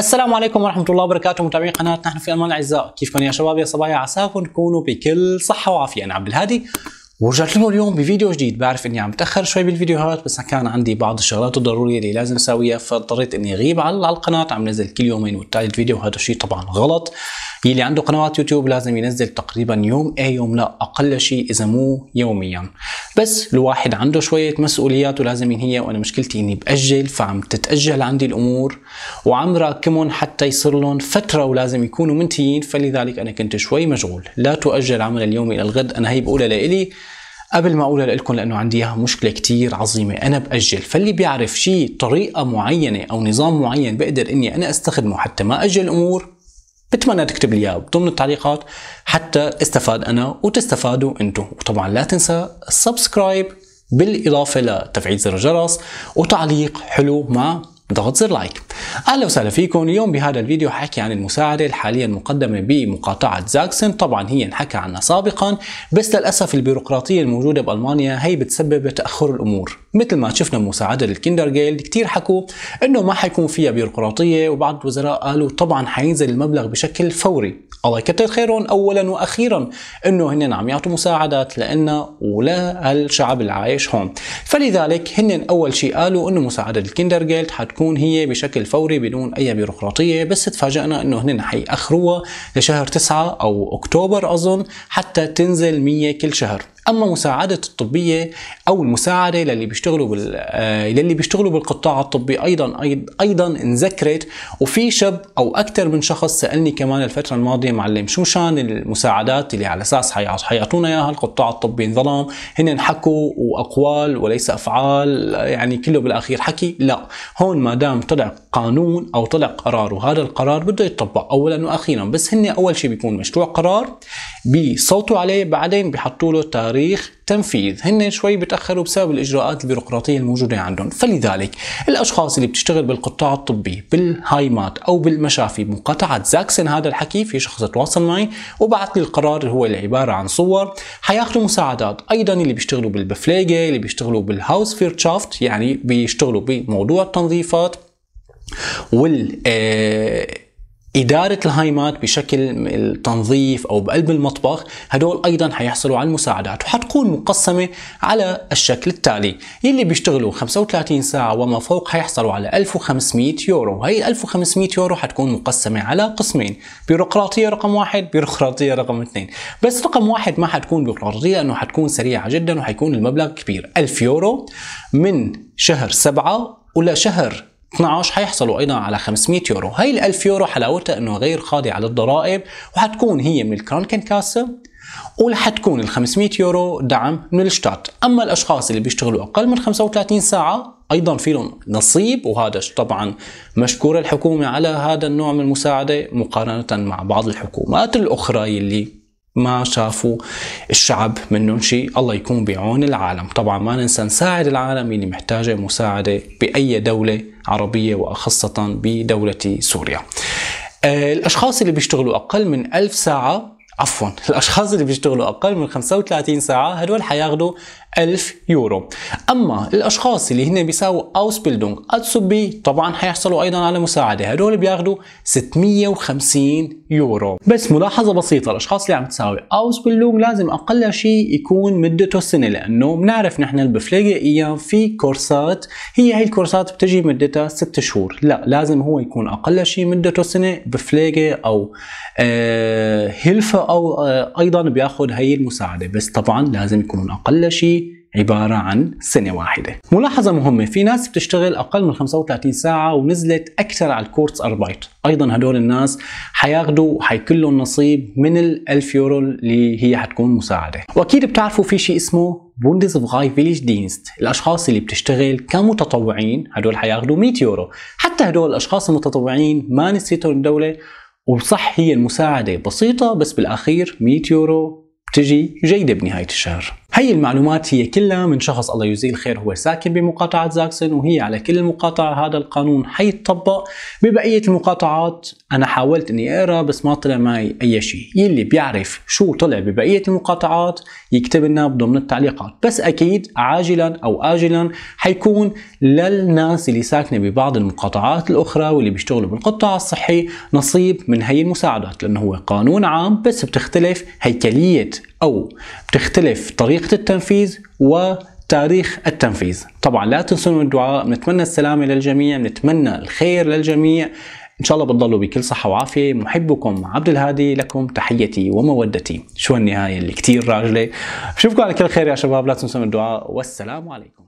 السلام عليكم ورحمة الله وبركاته متابعي قناة نحن في ألمان الأعزاء كيفكم يا شباب يا صبايا عساكم تكونوا بكل صحة وعافية أنا عبد الهادي ورجعت لكم اليوم بفيديو جديد بعرف اني عم تاخر شوي بالفيديوهات بس كان عندي بعض الشغلات الضروريه اللي لازم اسويها فاضطريت اني اغيب على القناه عم نزل كل يومين والثالث فيديو وهذا الشيء طبعا غلط يلي عنده قنوات يوتيوب لازم ينزل تقريبا يوم اي يوم لا اقل شيء اذا مو يوميا بس الواحد عنده شويه مسؤوليات ولازم ينهيها وانا مشكلتي اني باجل فعم تتاجل عندي الامور وعم راكمهم حتى يصير لهم فتره ولازم يكونوا منتهيين فلذلك انا كنت شوي مشغول لا تؤجل عمل اليوم الى الغد انا هي بقولها لإلي قبل ما اقولها لكم لانه عندي اياها مشكله كثير عظيمه انا باجل فاللي بيعرف شيء طريقه معينه او نظام معين بقدر اني انا استخدمه حتى ما اجل الامور بتمنى تكتب لي اياه ضمن التعليقات حتى استفاد انا وتستفادوا انتم وطبعا لا تنسى السبسكرايب بالاضافه لتفعيل زر الجرس وتعليق حلو مع ضغط زر لايك اهلا وسهلا فيكم اليوم بهذا الفيديو حكي عن المساعده الحاليه المقدمه بمقاطعه زاكسن طبعا هي انحكى عنها سابقا بس للاسف البيروقراطيه الموجوده بالمانيا هي بتسبب تاخر الامور مثل ما شفنا مساعده الكندر جيل كثير حكوا انه ما حيكون فيها بيروقراطيه وبعض الوزراء قالوا طبعا حينزل المبلغ بشكل فوري الله يكتر خيرهم اولا واخيرا انه هن عم يعطوا مساعدات لنا وللشعب اللي عايش هون فلذلك هن اول شيء قالوا انه مساعده الكندر جيل حتكون تكون هي بشكل فوري بدون اي بيروقراطيه بس تفاجئنا انه هن حيأخروها لشهر 9 او اكتوبر اظن حتى تنزل 100 كل شهر اما مساعده الطبيه او المساعده للي بيشتغلوا بال آه، للي بيشتغلوا بالقطاع الطبي ايضا ايضا انذكرت وفي شاب او اكثر من شخص سالني كمان الفتره الماضيه معلم شو شان المساعدات اللي على اساس حيعطونا اياها القطاع الطبي انظلم هن حكوا واقوال وليس افعال يعني كله بالاخير حكي لا هون ما دام طلع قانون او طلع قرار وهذا القرار بده يتطبق اولا واخيرا بس هن اول شيء بيكون مشروع قرار بيصوتوا عليه بعدين بيحطوا له تاريخ تاريخ تنفيذ هن شوي بتأخروا بسبب الإجراءات البيروقراطية الموجودة عندهم فلذلك الأشخاص اللي بتشتغل بالقطاع الطبي بالهايمات أو بالمشافي بمقاطعة زاكسن هذا الحكي في شخص تواصل معي وبعث لي القرار اللي هو اللي عبارة عن صور حياخذوا مساعدات أيضا اللي بيشتغلوا بالبفليجة اللي بيشتغلوا بالهاوس فيرتشافت يعني بيشتغلوا بموضوع التنظيفات وال آه، إدارة الهايمات بشكل التنظيف أو بقلب المطبخ هدول أيضا حيحصلوا على المساعدات وحتكون مقسمة على الشكل التالي يلي بيشتغلوا 35 ساعة وما فوق حيحصلوا على 1500 يورو هاي 1500 يورو حتكون مقسمة على قسمين بيروقراطية رقم واحد بيروقراطية رقم اثنين بس رقم واحد ما حتكون بيروقراطية لأنه حتكون سريعة جدا وحيكون المبلغ كبير 1000 يورو من شهر سبعة ولا شهر 12 حيحصلوا ايضا على 500 يورو هاي ال 1000 يورو حلاوتها انه غير خاضعه للضرائب وحتكون هي من الكرانكن كاسل ورح تكون ال 500 يورو دعم من الشتات اما الاشخاص اللي بيشتغلوا اقل من 35 ساعه ايضا في لهم نصيب وهذا طبعا مشكوره الحكومه على هذا النوع من المساعده مقارنه مع بعض الحكومات الاخرى اللي ما شافوا الشعب منهم شيء الله يكون بعون العالم طبعا ما ننسى نساعد العالم اللي محتاجة مساعدة بأي دولة عربية وخاصة بدولة سوريا آه، الأشخاص اللي بيشتغلوا أقل من ألف ساعة عفوا الاشخاص اللي بيشتغلوا اقل من 35 ساعه هدول حياخذوا 1000 يورو اما الاشخاص اللي هن بيساووا اوسبيلدونغ اتسوبي طبعا حيحصلوا ايضا على مساعده هدول بياخذوا 650 يورو بس ملاحظه بسيطه الاشخاص اللي عم تساوي اوسبيلدونغ لازم اقل شيء يكون مدته سنه لانه بنعرف نحن اللي أيام في كورسات هي هي الكورسات بتجي مدتها 6 شهور لا لازم هو يكون اقل شيء مدته سنه بفليجة او آه هلفه او آه ايضا بياخذ هي المساعده بس طبعا لازم يكون اقل شيء عبارة عن سنة واحدة ملاحظة مهمة في ناس بتشتغل أقل من 35 ساعة ونزلت أكثر على الكورتس أربايت أيضا هدول الناس حياخدوا وحيكلوا لهم نصيب من ال 1000 يورو اللي هي حتكون مساعدة وأكيد بتعرفوا في شيء اسمه بوندس فغاي فيليج دينست الأشخاص اللي بتشتغل كمتطوعين هدول حياخدوا 100 يورو حتى هدول الأشخاص المتطوعين ما نسيتهم الدولة وصح هي المساعدة بسيطة بس بالأخير 100 يورو بتجي جيدة بنهاية الشهر هي المعلومات هي كلها من شخص الله يجزيه الخير هو ساكن بمقاطعة زاكسون وهي على كل المقاطعة هذا القانون حيتطبق ببقية المقاطعات أنا حاولت إني أقرأ بس ما طلع معي أي شيء يلي بيعرف شو طلع ببقية المقاطعات يكتب لنا بضمن التعليقات بس أكيد عاجلا أو آجلا حيكون للناس اللي ساكنة ببعض المقاطعات الأخرى واللي بيشتغلوا بالقطاع الصحي نصيب من هي المساعدات لأنه هو قانون عام بس بتختلف هيكلية أو بتختلف طريقة التنفيذ وتاريخ التنفيذ طبعا لا تنسون الدعاء بنتمنى السلامة للجميع بنتمنى الخير للجميع إن شاء الله بتضلوا بكل صحة وعافية محبكم عبد الهادي لكم تحيتي ومودتي شو النهاية اللي كتير راجلة بشوفكم على كل خير يا شباب لا تنسون الدعاء والسلام عليكم